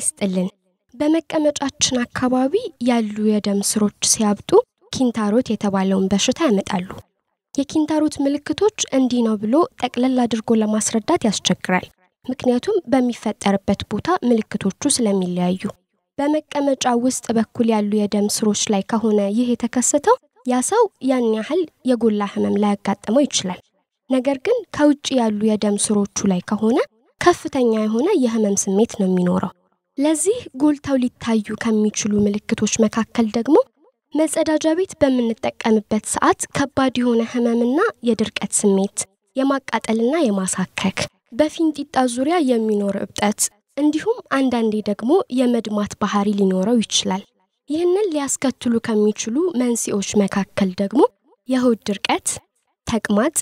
ይስጥልን። በመቀመጫችን አካባቢ ያሉ የደም ስሮች ሲያብጡ ኪንታሮት የተባለውን በሽታ ያመጣሉ። የኪንታሮት ምልክቶች እንዲህ ነው ብሎ ጠቅለል አድርጎ ለማስረዳት ያስቸግራል። ምክንያቱም በሚፈጠርበት ቦታ ምልክቶቹ ስለሚለያዩ። በመቀመጫ ውስጥ በኩል ያሉ የደም ስሮች ላይ ከሆነ ይህ የተከሰተው ያ ሰው ያን ያህል የጎላ ህመም ላያጋጥመው ይችላል። ነገር ግን ከውጭ ያሉ የደም ስሮቹ ላይ ከሆነ ከፍተኛ የሆነ የህመም ስሜት ነው የሚኖረው። ለዚህ ጎልተው ሊታዩ ከሚችሉ ምልክቶች መካከል ደግሞ መጸዳጃ ቤት በምንጠቀምበት ሰዓት ከባድ የሆነ ህመምና የድርቀት ስሜት፣ የማቃጠልና የማሳከክ፣ በፊንጢጣ ዙሪያ የሚኖር እብጠት እንዲሁም አንዳንዴ ደግሞ የመድማት ባህሪ ሊኖረው ይችላል። ይህንን ሊያስከትሉ ከሚችሉ መንስኤዎች መካከል ደግሞ የሆድ ድርቀት፣ ተቅማጥ፣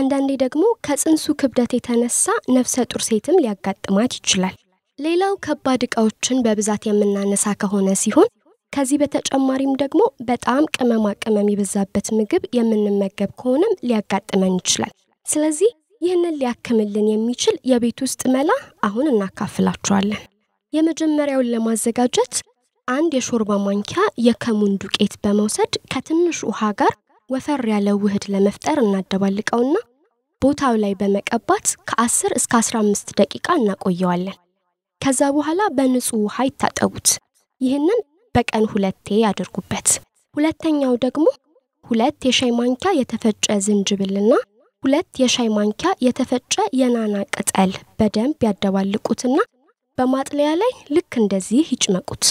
አንዳንዴ ደግሞ ከጽንሱ ክብደት የተነሳ ነፍሰ ጡር ሴትም ሊያጋጥማት ይችላል። ሌላው ከባድ እቃዎችን በብዛት የምናነሳ ከሆነ ሲሆን ከዚህ በተጨማሪም ደግሞ በጣም ቅመማ ቅመም የበዛበት ምግብ የምንመገብ ከሆነም ሊያጋጥመን ይችላል። ስለዚህ ይህንን ሊያክምልን የሚችል የቤት ውስጥ መላ አሁን እናካፍላችኋለን። የመጀመሪያውን ለማዘጋጀት አንድ የሾርባ ማንኪያ የከሙን ዱቄት በመውሰድ ከትንሽ ውሃ ጋር ወፈር ያለ ውህድ ለመፍጠር እናደባልቀውና ቦታው ላይ በመቀባት ከ10 እስከ 15 ደቂቃ እናቆየዋለን። ከዛ በኋላ በንጹህ ውሃ ይታጠቡት። ይህንን በቀን ሁለቴ ያድርጉበት። ሁለተኛው ደግሞ ሁለት የሻይ ማንኪያ የተፈጨ ዝንጅብልና ሁለት የሻይ ማንኪያ የተፈጨ የናና ቅጠል በደንብ ያደባልቁትና በማጥለያ ላይ ልክ እንደዚህ ይጭመቁት።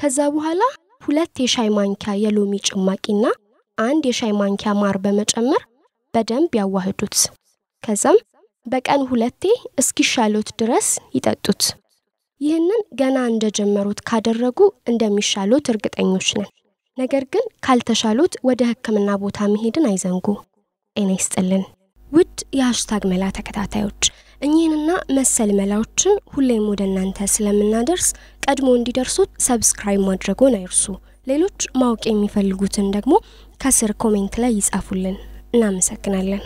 ከዛ በኋላ ሁለት የሻይ ማንኪያ የሎሚ ጭማቂና አንድ የሻይ ማንኪያ ማር በመጨመር በደንብ ያዋህዱት። ከዛም በቀን ሁለቴ እስኪሻሎት ድረስ ይጠጡት። ይህንን ገና እንደጀመሩት ካደረጉ እንደሚሻሎት እርግጠኞች ነን። ነገር ግን ካልተሻሎት ወደ ሕክምና ቦታ መሄድን አይዘንጉ። ጤና ይስጥልን። ውድ የሀሽታግ መላ ተከታታዮች እኚህንና መሰል መላዎችን ሁሌም ወደ እናንተ ስለምናደርስ ቀድሞ እንዲደርሱት ሰብስክራይብ ማድረጉን አይርሱ። ሌሎች ማወቅ የሚፈልጉትን ደግሞ ከስር ኮሜንት ላይ ይጻፉልን። እናመሰግናለን።